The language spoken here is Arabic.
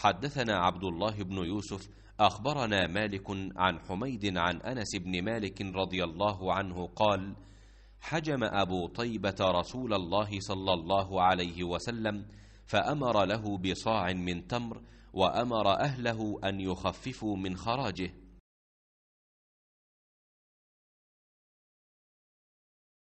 حدثنا عبد الله بن يوسف أخبرنا مالك عن حميد عن أنس بن مالك رضي الله عنه قال حجم أبو طيبة رسول الله صلى الله عليه وسلم فأمر له بصاع من تمر وأمر أهله أن يخففوا من خراجه